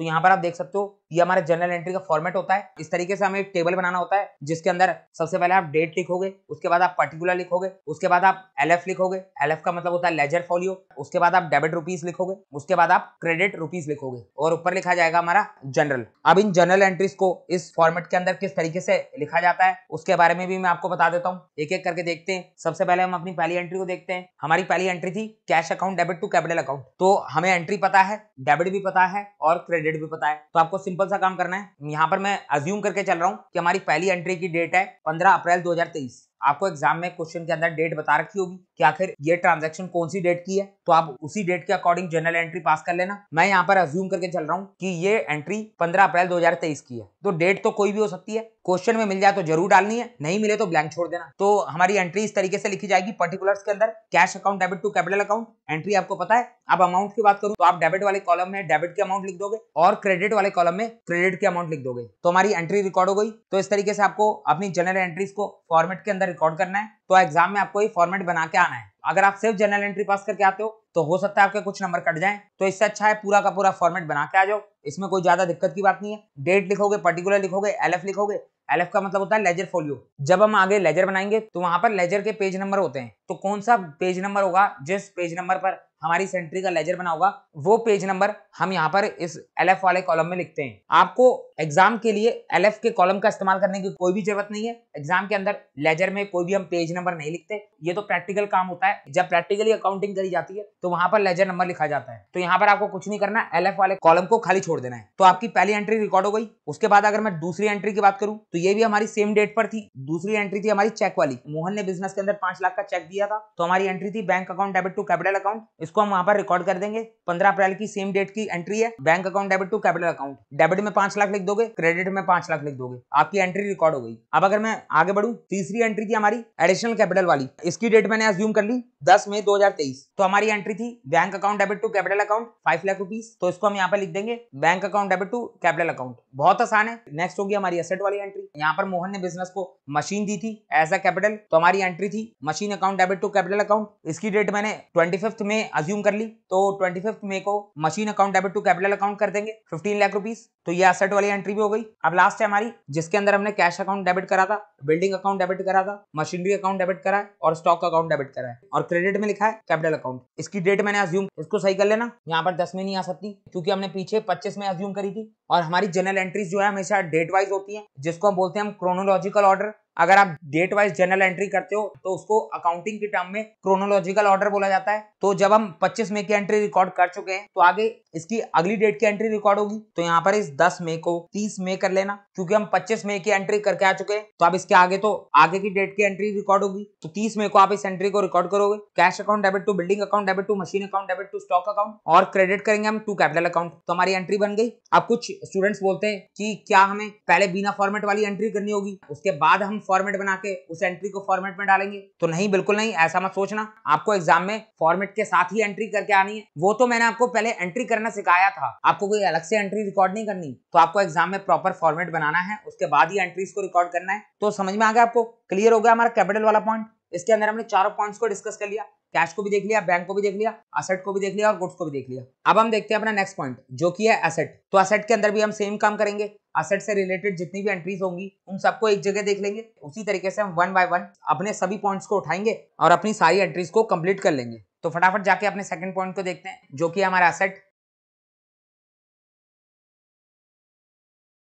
तो यहाँ पर आप देख सकते हो ये हमारे जनरल एंट्री का फॉर्मेट होता है इस तरीके से हमें एक टेबल बनाना होता है जिसके अंदर सबसे पहले आप डेट लिखोगे उसके बाद आप पर्टिकुलर लिखोगे उसके बाद आप एल लिखोगे एल का मतलब होता है लेजर फोलियो उसके बाद आप डेबिट रुपीज लिखोगे उसके बाद आप क्रेडिट रुपीज लिखोगे और ऊपर लिखा जाएगा हमारा जनरल अब इन जनरल एंट्रीज को इस फॉर्मेट के अंदर किस तरीके से लिखा जाता है उसके बारे में भी मैं आपको बता देता हूँ एक एक करके देखते हैं सबसे पहले हम अपनी पहली एंट्री को देखते हैं हमारी पहली एंट्री थी cash account debit to capital account तो हमें एंट्री पता है डेबिट भी पता है और क्रेडिट भी पता है तो आपको सिंपल सिंपल सा काम करना है यहाँ पर मैं अज्यूम करके चल रहा हूँ कि हमारी पहली एंट्री की डेट है पंद्रह अप्रैल 2023 आपको एग्जाम में क्वेश्चन के अंदर डेट बता रखी होगी कि आखिर ये ट्रांजेक्शन कौन सी डेट की है तो आप उसी डेट के अकॉर्डिंग जनरल एंट्री पास कर लेना मैं यहाँ पर अज्यूम करके चल रहा हूँ कि ये एंट्री पंद्रह अप्रैल दो की है तो डेट तो कोई भी हो सकती है क्वेश्चन में मिल जाए तो जरूर डालनी है नहीं मिले तो ब्लैंक छोड़ देना तो हमारी एंट्री इस तरीके से लिखी जाएगी पर्टिकुलर्स के अंदर cash account debit to capital account entry आपको पता है अब अमाउंट की बात करूं तो आप डेबिट वाले कॉलम में डेबिट के अमाउंट लिख दोगे और क्रेडिट वाले कॉलम में क्रेडिट के अमाउंट लिख दोगे तो हमारी एंट्री रिकॉर्ड हो गई तो इस तरीके से आपको अपनी जनरल एंट्रीज को फॉर्मेट के अंदर रिकॉर्ड करना है तो एग्जाम में आपको ये फॉर्मेट बना के आना है अगर आप सिर्फ जनरल एंट्री पास करके आते हो तो हो सकता है आपके कुछ नंबर कट जाएं तो इससे अच्छा है पूरा का पूरा फॉर्मेट बना के आ जाओ इसमें कोई ज्यादा दिक्कत की बात नहीं है डेट लिखोगे पर्टिकुलर लिखोगे एलएफ लिखोगे एलएफ का मतलब होता है लेजर फोलियो जब हम आगे लेजर बनाएंगे तो वहां पर लेजर के पेज नंबर होते हैं तो कौन सा पेज नंबर होगा जिस पेज नंबर पर हमारी सेंट्री का लेजर बना होगा वो पेज नंबर हम यहाँ पर इस एल वाले कॉलम में लिखते हैं आपको एग्जाम के लिए एल के कॉलम का इस्तेमाल करने की कोई भी जरूरत नहीं है एग्जाम के अंदर लेजर में कोई भी हम पेज नंबर नहीं लिखते ये तो प्रैक्टिकल काम होता है जब प्रैक्टिकली अकाउंटिंग करी जाती है तो वहां पर लेजर नंबर लिखा जाता है तो यहाँ पर आपको कुछ नहीं करना एल वाले कॉलम को खाली छोड़ देना है तो आपकी पहली एंट्री रिकॉर्ड हो गई उसके बाद अगर मैं दूसरी एंट्री की बात करूँ तो ये भी हमारी सेम डेट पर थी दूसरी एंट्री थी हमारी चेक वाली मोहन ने बिजनेस के अंदर पांच लाख का चेक दिया था तो हमारी एंट्री थी bank account debit to capital account इसको हम वहां पर रिकॉर्ड कर देंगे पंद्रह अप्रैल की सेम डेट की एंट्री है bank account debit to capital account debit में पांच लाख लिख दोगे क्रेडिट में पांच लाख लिख दोगे आपकी एंट्री रिकॉर्ड हो गई अब अगर मैं आगे बढ़ू तीसरी एंट्री थी हमारी एडिशनल कैपिटल वाली इसकी डेट मैंने अज्यूम कर ली दस मई दो तो हमारी एंट्री थी bank account debit to capital account five lakh rupees तो इसको हम यहाँ पर लिख देंगे bank account debit to capital account बहुत आसान है नेक्स्ट होगी हमारी असेट वाली एंट्री यहाँ पर मोहन ने बिजनेस को मशीन दी थी एज अ कैपिटल तो हमारी एंट्री थी machine account debit to capital account इसकी डेट मैंने ट्वेंटी फिफ्थ में अज्यूम कर ली तो ट्वेंटी फिफ्थ मे को machine account debit to capital account कर देंगे फिफ्टीन लाख रुपीज तो ये असेट वाली एंट्री भी हो गई अब लास्ट है हमारी जिसके अंदर हमने कैश अकाउंट डेबिट करा था बिल्डिंग अकाउंट डेबिट करा था मशीनरी अकाउंट डेबिट करा है और स्टॉक अकाउंट डेबिट करा है और क्रेडिट में लिखा है कैपिटल अकाउंट इसकी डेट मैंने अज्यूम इसको सही कर लेना यहाँ पर दस में नहीं आ सकती क्योंकि हमने पीछे पच्चीस में अज्यूम करी थी और हमारी जनरल एंट्रीज जो है हमेशा डेट वाइज होती है जिसको हम बोलते हैं हम क्रोनोलॉजिकल ऑर्डर अगर आप डेट वाइज जर्नल एंट्री करते हो तो उसको अकाउंटिंग के टर्म में क्रोनोलॉजिकल ऑर्डर बोला जाता है तो जब हम 25 मई की एंट्री रिकॉर्ड कर चुके हैं तो आगे इसकी अगली डेट की एंट्री रिकॉर्ड होगी तो यहाँ पर इस 10 मई को 30 मई कर लेना क्योंकि हम 25 मई की एंट्री करके आ चुके हैं तो आप इसके आगे तो आगे की डेट की एंट्री रिकॉर्ड होगी तो तीस मई को आप इस एंट्री को रिकॉर्ड करोगे cash account debit to building account debit to machine account debit to stock account और क्रेडिट करेंगे हम टू कैपिटल अकाउंट तो हमारी एंट्री बन गई अब कुछ स्टूडेंट्स बोलते हैं कि क्या हमें पहले बिना फॉर्मेट वाली एंट्री करनी होगी उसके बाद हम फॉर्मेट बना के उस एंट्री को फॉर्मेट में डालेंगे तो नहीं बिल्कुल नहीं ऐसा मत सोचना आपको एग्जाम में फॉर्मेट के साथ ही एंट्री करके आनी है वो तो मैंने आपको पहले एंट्री करना सिखाया था आपको कोई अलग से एंट्री रिकॉर्ड नहीं करनी तो आपको एग्जाम में प्रॉपर फॉर्मेट बनाना है उसके बाद ही एंट्रीज को रिकॉर्ड करना है तो समझ में आ गया आपको क्लियर हो गया हमारा कैपिटल वाला पॉइंट इसके अंदर हमने चारों पॉइंट्स को डिस्कस कर लिया कैश को भी देख लिया बैंक को भी देख लिया असेट को भी देख लिया और गुड्स को भी देख लिया अब हम देखते हैं अपना नेक्स्ट पॉइंट जो कि है एसेट तो एसेट के अंदर भी हम सेम काम करेंगे असेट से रिलेटेड जितनी भी एंट्रीज होंगी उन सबको एक जगह देख लेंगे उसी तरीके से हम वन बाय वन अपने सभी पॉइंट्स को उठाएंगे और अपनी सारी एंट्रीज को कंप्लीट कर लेंगे तो फटाफट जाके अपने सेकंड पॉइंट को देखते हैं जो कि हमारा असेट